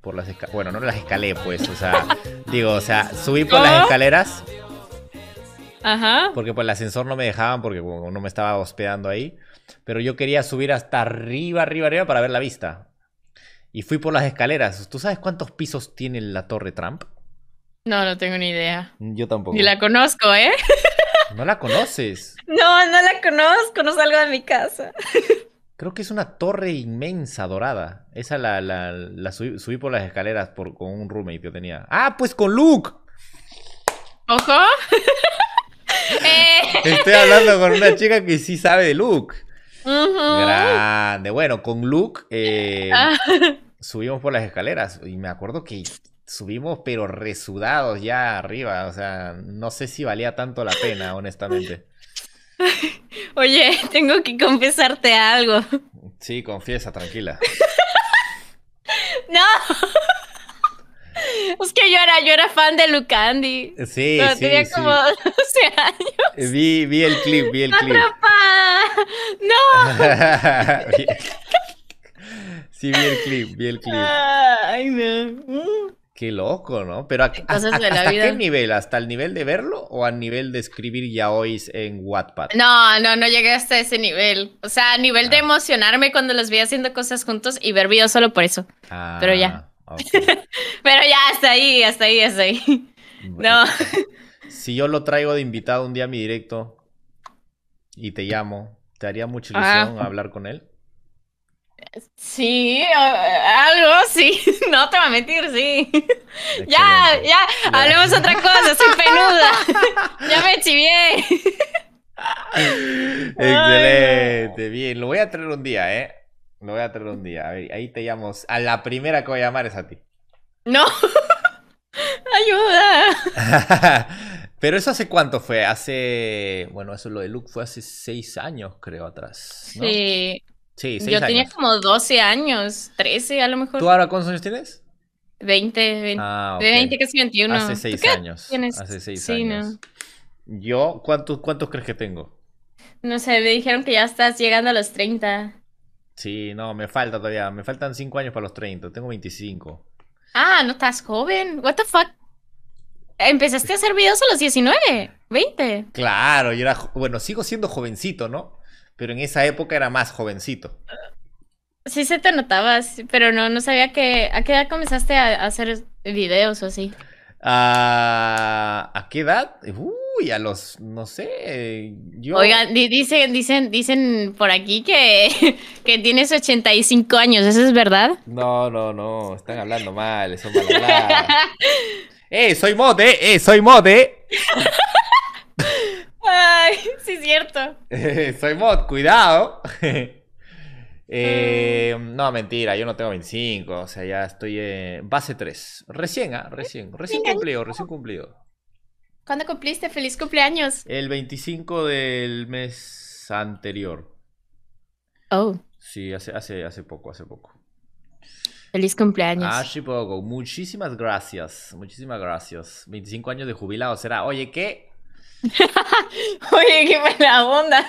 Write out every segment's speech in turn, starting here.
por las Bueno, no las escalé, pues, o sea, digo, o sea, subí por las escaleras. Ajá. Porque por pues, el ascensor no me dejaban porque no me estaba hospedando ahí. Pero yo quería subir hasta arriba, arriba, arriba para ver la vista. Y fui por las escaleras. ¿Tú sabes cuántos pisos tiene la Torre Trump? No, no tengo ni idea. Yo tampoco. Ni la conozco, ¿eh? No la conoces. No, no la conozco, no salgo de mi casa. Creo que es una torre inmensa dorada. Esa la, subí, por las escaleras con un roommate que tenía. ¡Ah, pues con Luke! ¡Ojo! Eh. Estoy hablando con una chica que sí sabe de Luke. Grande. Bueno, con Luke eh, ah. subimos por las escaleras y me acuerdo que subimos pero resudados ya arriba. O sea, no sé si valía tanto la pena, honestamente. Oye, tengo que confesarte algo. Sí, confiesa, tranquila. no. Es que yo era, yo era fan de Lucandi. Sí, sí, tenía como 12 años. Vi, vi el clip, vi el clip. papá! ¡No! sí, vi el clip, vi el clip. Ay, no. Mm. Qué loco, ¿no? Pero a, ¿hasta qué nivel? ¿Hasta el nivel de verlo o a nivel de escribir ya hoy en Wattpad? No, no, no llegué hasta ese nivel. O sea, a nivel de ah. emocionarme cuando los vi haciendo cosas juntos y ver videos solo por eso. Pero ya. Ah, Pero ya, hasta ahí, hasta ahí, hasta ahí. no. Si yo lo traigo de invitado un día a mi directo y te llamo, ¿te haría mucha ah. ilusión hablar con él? Sí, algo sí, no te va a mentir, sí. Ya, ya, hablemos otra cosa, soy penuda. ya me chivié. Excelente, bien, lo voy a traer un día, ¿eh? Lo voy a traer un día. A ver, ahí te llamo. A la primera que voy a llamar es a ti. No. Ayuda. Pero eso hace cuánto fue? Hace, bueno, eso lo de Luke fue hace seis años, creo, atrás. Sí, yo tenía como 12 años, 13 a lo mejor. ¿Tú ahora cuántos años tienes? 20, 20, 20 casi 21. Hace 6 años. Hace 6 años. ¿Yo cuántos, cuántos crees que tengo? No sé, me dijeron que ya estás llegando a los 30. Sí, no, me falta todavía. Me faltan 5 años para los 30. Tengo 25. Ah, no estás joven. What the fuck. ¿Empezaste a hacer videos a los 19? ¿20? Claro, yo era, bueno, sigo siendo jovencito, ¿no? Pero en esa época era más jovencito. Sí se te notaba pero no, no sabía que, a qué edad comenzaste a, hacer videos o así. Ah, ¿A qué edad? Uy, a los, no sé, yo... Oigan, dicen, dicen, dicen por aquí que, que tienes 85 años, ¿eso es verdad? No, no, no, están hablando mal, son mal ¡Eh, soy mote! eh! soy mod, eh, eh, eh. cierto. Soy mod, cuidado. Eh, mm. no, mentira, yo no tengo 25, o sea, ya estoy en base 3. Recién, ah, Recién, recién cumplido, recién cumplido. ¿Cuándo cumpliste? ¡Feliz cumpleaños! El 25 del mes anterior. Oh. Sí, hace, hace, hace poco, hace poco. Feliz cumpleaños. Hace ah, poco. Muchísimas gracias. Muchísimas gracias. 25 años de jubilado será. Oye, ¿qué? Oye, qué buena onda.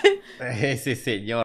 Ese señor.